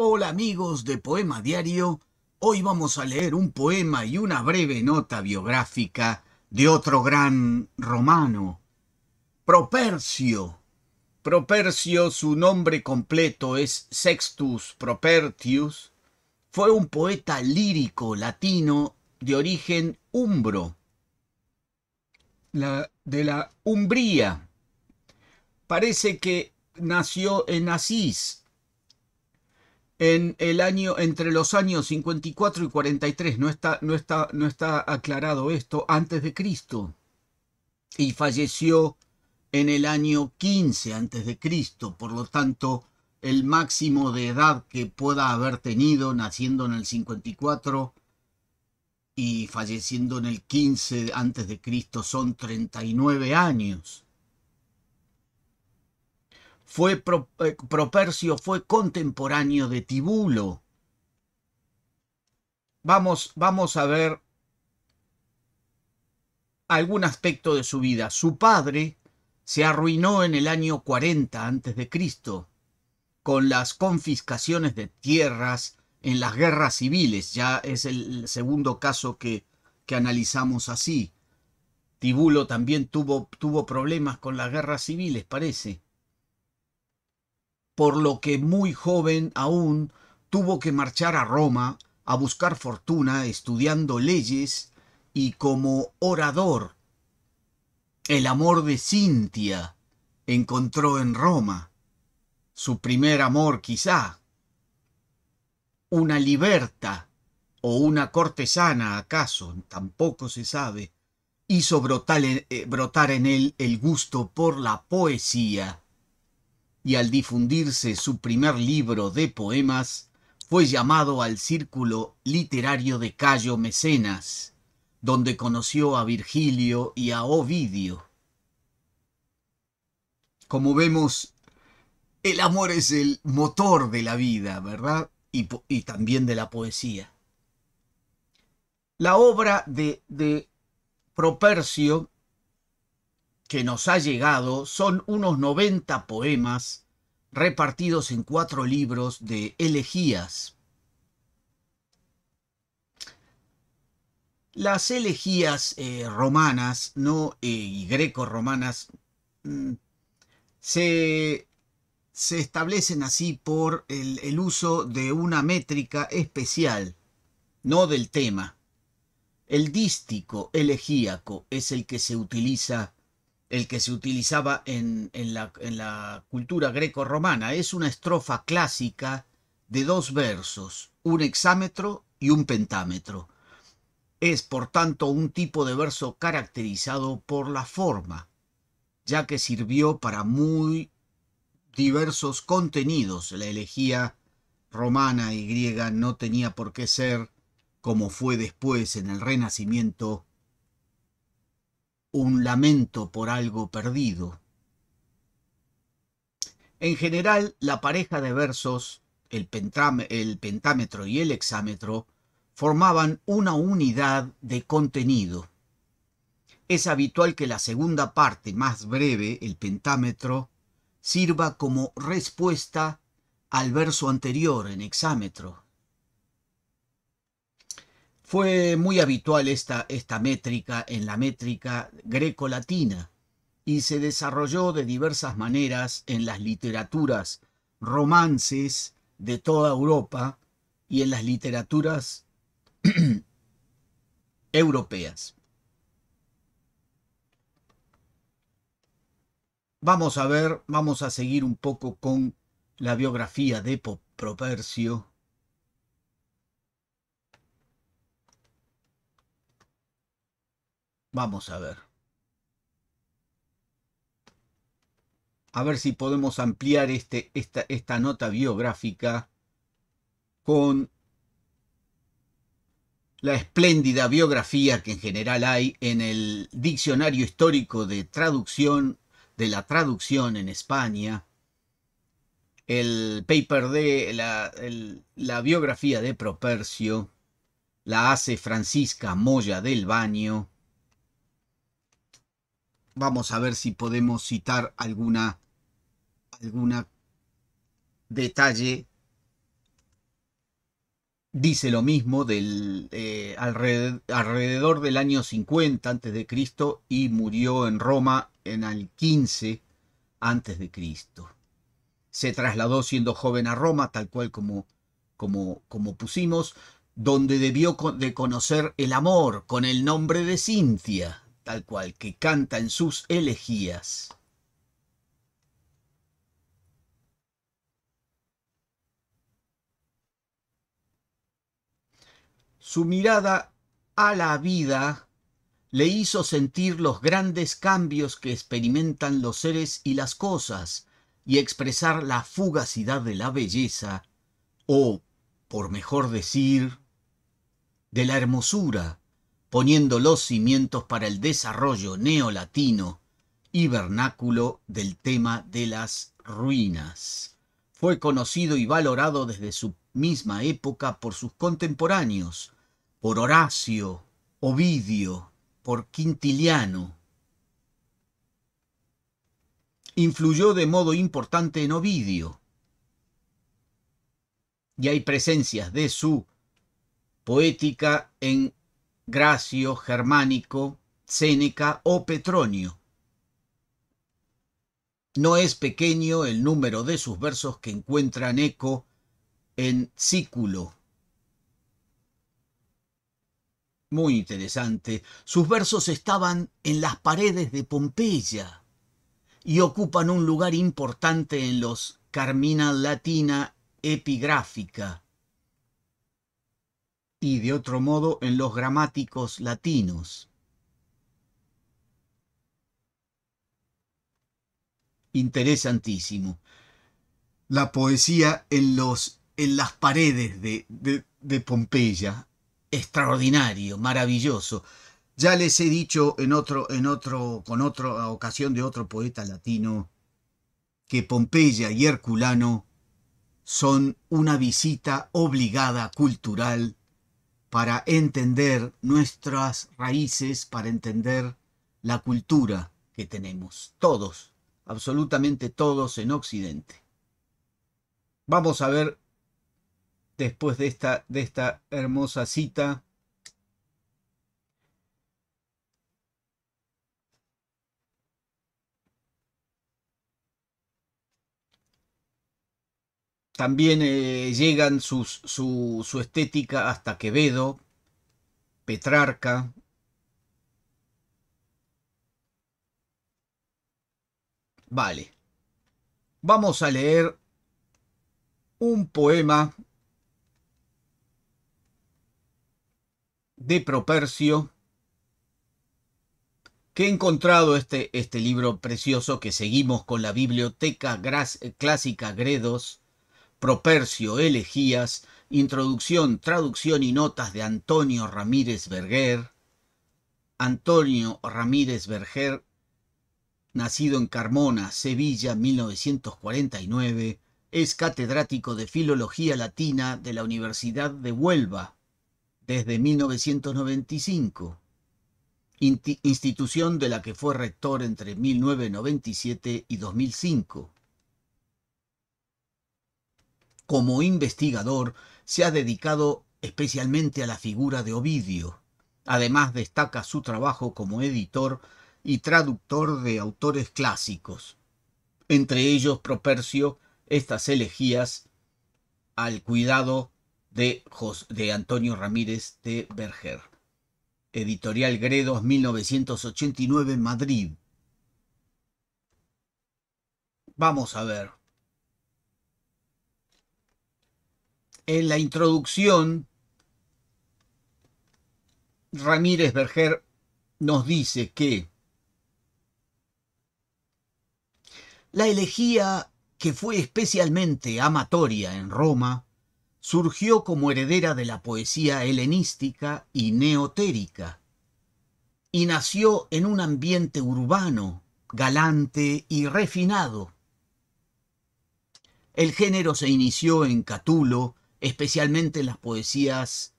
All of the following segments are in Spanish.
Hola amigos de Poema Diario, hoy vamos a leer un poema y una breve nota biográfica de otro gran romano, Propercio. Propercio, su nombre completo es Sextus Propertius, fue un poeta lírico latino de origen umbro, la, de la Umbría. Parece que nació en Asís, en el año, entre los años 54 y 43, no está, no está, no está aclarado esto, antes de Cristo. Y falleció en el año 15 antes de Cristo, por lo tanto, el máximo de edad que pueda haber tenido naciendo en el 54 y falleciendo en el 15 antes de Cristo son 39 años fue eh, Propercio fue contemporáneo de Tibulo. Vamos, vamos a ver algún aspecto de su vida. Su padre se arruinó en el año 40 a.C. con las confiscaciones de tierras en las guerras civiles. Ya es el segundo caso que, que analizamos así. Tibulo también tuvo, tuvo problemas con las guerras civiles, parece por lo que muy joven aún tuvo que marchar a Roma a buscar fortuna estudiando leyes y como orador. El amor de Cintia encontró en Roma, su primer amor quizá, una liberta o una cortesana acaso, tampoco se sabe, hizo brotar, eh, brotar en él el gusto por la poesía y al difundirse su primer libro de poemas, fue llamado al círculo literario de Cayo Mecenas, donde conoció a Virgilio y a Ovidio. Como vemos, el amor es el motor de la vida, ¿verdad? Y, también de la poesía. La obra de, de Propercio que nos ha llegado son unos 90 poemas repartidos en cuatro libros de elegías. Las elegías eh, romanas no, eh, y greco-romanas mm, se, establecen así por el, el uso de una métrica especial, no del tema. El dístico elegíaco es el que se utiliza el que se utilizaba en, la, cultura greco-romana. Es una estrofa clásica de dos versos, un hexámetro y un pentámetro. Es, por tanto, un tipo de verso caracterizado por la forma, ya que sirvió para muy diversos contenidos. La elegía romana y griega no tenía por qué ser, como fue después en el Renacimiento, un lamento por algo perdido. En general, la pareja de versos, el, pentámetro y el hexámetro, formaban una unidad de contenido. Es habitual que la segunda parte más breve, el pentámetro, sirva como respuesta al verso anterior en hexámetro, fue muy habitual esta, esta métrica en la métrica grecolatina y se desarrolló de diversas maneras en las literaturas romances de toda Europa y en las literaturas europeas. Vamos a ver, vamos a seguir un poco con la biografía de Propercio Vamos a ver. A ver si podemos ampliar este, esta, nota biográfica con la espléndida biografía que en general hay en el Diccionario Histórico de Traducción de la Traducción en España, el paper de la, la biografía de Propercio, la hace Francisca Moya del Baño, Vamos a ver si podemos citar alguna alguna detalle. Dice lo mismo del eh, alrededor, del año 50 antes de Cristo y murió en Roma en el 15 antes de Cristo. Se trasladó siendo joven a Roma, tal cual como, como, como pusimos, donde debió de conocer el amor con el nombre de Cintia tal cual, que canta en sus elegías. Su mirada a la vida le hizo sentir los grandes cambios que experimentan los seres y las cosas y expresar la fugacidad de la belleza, o, por mejor decir, de la hermosura poniendo los cimientos para el desarrollo neolatino y vernáculo del tema de las ruinas. Fue conocido y valorado desde su misma época por sus contemporáneos, por Horacio, Ovidio, por Quintiliano. Influyó de modo importante en Ovidio, y hay presencias de su poética en Gracio, Germánico, Séneca o Petronio. No es pequeño el número de sus versos que encuentran eco en Cículo. Muy interesante. Sus versos estaban en las paredes de Pompeya y ocupan un lugar importante en los Carmina Latina epigráfica y de otro modo en los gramáticos latinos. Interesantísimo. La poesía en, los, en las paredes de, Pompeya. Extraordinario, maravilloso. Ya les he dicho en otro, en otro, con otra ocasión de otro poeta latino que Pompeya y Herculano son una visita obligada cultural para entender nuestras raíces, para entender la cultura que tenemos, todos, absolutamente todos en Occidente. Vamos a ver, después de esta, hermosa cita, También eh, llegan su, su estética hasta Quevedo, Petrarca, Vale. Vamos a leer un poema de Propercio que he encontrado este, este libro precioso que seguimos con la biblioteca clásica Gredos Propercio, Elegías, Introducción, Traducción y Notas de Antonio Ramírez Berger. Antonio Ramírez Berger, nacido en Carmona, Sevilla, 1949, es catedrático de Filología Latina de la Universidad de Huelva desde 1995, institución de la que fue rector entre 1997 y 2005 como investigador, se ha dedicado especialmente a la figura de Ovidio. Además destaca su trabajo como editor y traductor de autores clásicos, entre ellos Propercio, estas elegías al cuidado de, de Antonio Ramírez de Berger. Editorial Gredos 1989 Madrid. Vamos a ver. en la introducción, Ramírez Berger nos dice que la elegía que fue especialmente amatoria en Roma, surgió como heredera de la poesía helenística y neotérica, y nació en un ambiente urbano, galante y refinado. El género se inició en Catulo, especialmente en las poesías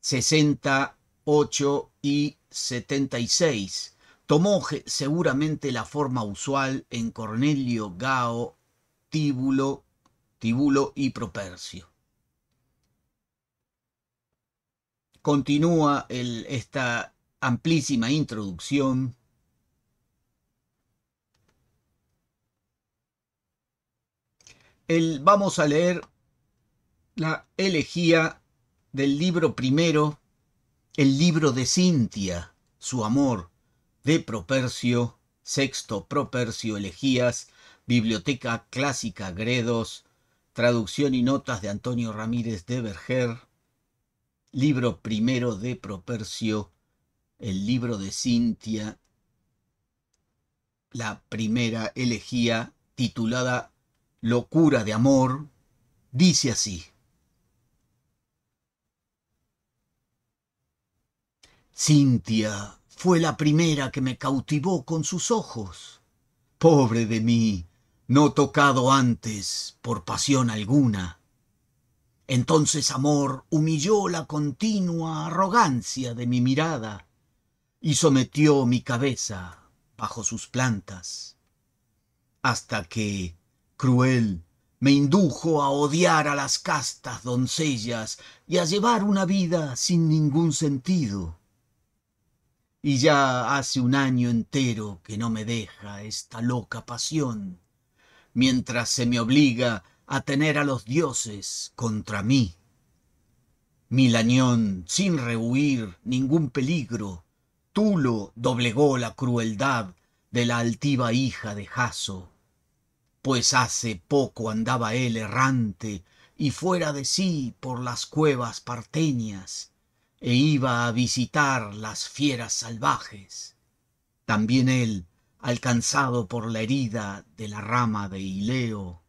68 y 76. Tomó seguramente la forma usual en Cornelio, Gao, Tíbulo, Tíbulo y Propercio. Continúa esta amplísima introducción El, vamos a leer la elegía del libro primero, el libro de Cintia, su amor, de Propercio, sexto Propercio Elegías, Biblioteca Clásica Gredos, traducción y notas de Antonio Ramírez de Berger, libro primero de Propercio, el libro de Cintia, la primera elegía titulada Locura de Amor, dice así. Cintia fue la primera que me cautivó con sus ojos. Pobre de mí, no tocado antes por pasión alguna. Entonces amor humilló la continua arrogancia de mi mirada y sometió mi cabeza bajo sus plantas, hasta que, cruel, me indujo a odiar a las castas doncellas y a llevar una vida sin ningún sentido y ya hace un año entero que no me deja esta loca pasión, mientras se me obliga a tener a los dioses contra mí. Milañón, sin rehuir ningún peligro, Tulo doblegó la crueldad de la altiva hija de Jaso, pues hace poco andaba él errante y fuera de sí por las cuevas parteñas, e iba a visitar las fieras salvajes. También él, alcanzado por la herida de la rama de Ileo,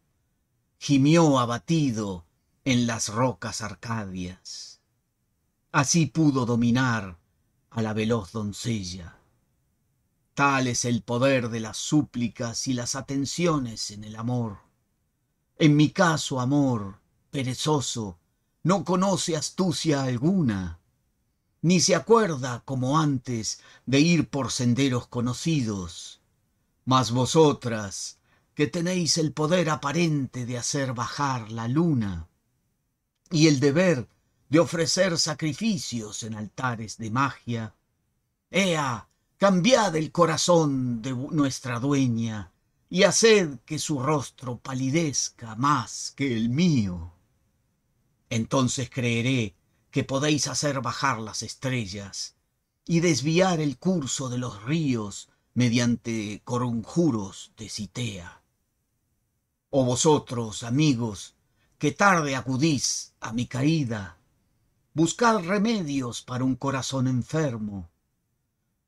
gimió abatido en las rocas arcadias. Así pudo dominar a la veloz doncella. Tal es el poder de las súplicas y las atenciones en el amor. En mi caso, amor, perezoso, no conoce astucia alguna ni se acuerda como antes de ir por senderos conocidos. Mas vosotras, que tenéis el poder aparente de hacer bajar la luna, y el deber de ofrecer sacrificios en altares de magia, ea, cambiad el corazón de nuestra dueña, y haced que su rostro palidezca más que el mío. Entonces creeré que podéis hacer bajar las estrellas y desviar el curso de los ríos mediante coronjuros de Citea. O vosotros, amigos, que tarde acudís a mi caída, buscad remedios para un corazón enfermo.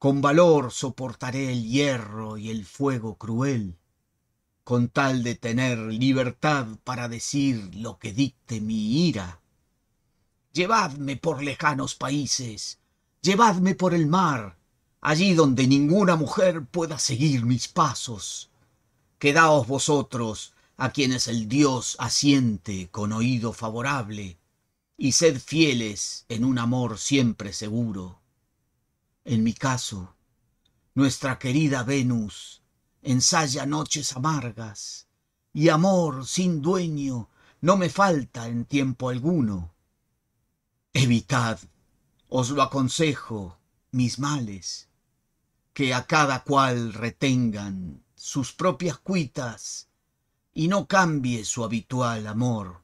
Con valor soportaré el hierro y el fuego cruel, con tal de tener libertad para decir lo que dicte mi ira llevadme por lejanos países, llevadme por el mar, allí donde ninguna mujer pueda seguir mis pasos. Quedaos vosotros, a quienes el Dios asiente con oído favorable, y sed fieles en un amor siempre seguro. En mi caso, nuestra querida Venus ensaya noches amargas, y amor sin dueño no me falta en tiempo alguno. Evitad, os lo aconsejo, mis males, que a cada cual retengan sus propias cuitas y no cambie su habitual amor.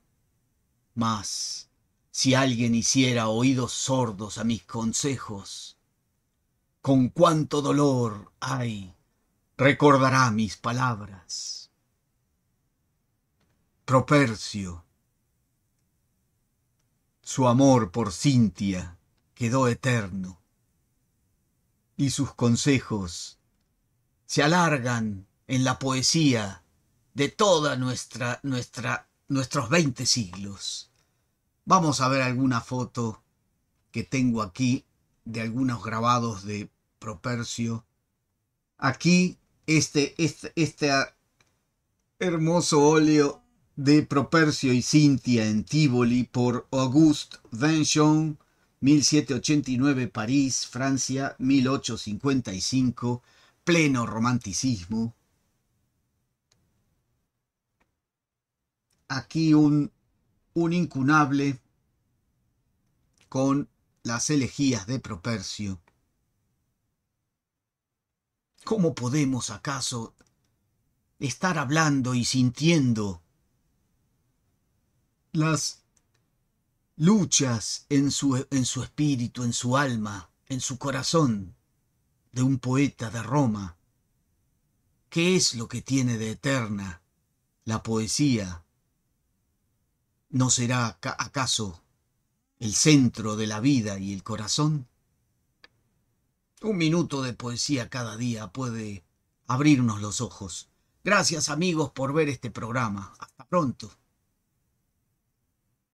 Mas, si alguien hiciera oídos sordos a mis consejos, con cuánto dolor hay, recordará mis palabras. Propercio su amor por Cintia quedó eterno y sus consejos se alargan en la poesía de toda nuestra nuestra nuestros 20 siglos. Vamos a ver alguna foto que tengo aquí de algunos grabados de Propercio. Aquí este, este, este hermoso óleo de Propercio y Cintia en Tivoli por Auguste Vinchon, 1789 París, Francia, 1855, pleno romanticismo. Aquí un, un incunable con las elegías de Propercio. ¿Cómo podemos acaso estar hablando y sintiendo las luchas en su, espíritu, en su alma, en su corazón de un poeta de Roma. ¿Qué es lo que tiene de eterna la poesía? ¿No será acaso el centro de la vida y el corazón? Un minuto de poesía cada día puede abrirnos los ojos. Gracias amigos por ver este programa. Hasta pronto.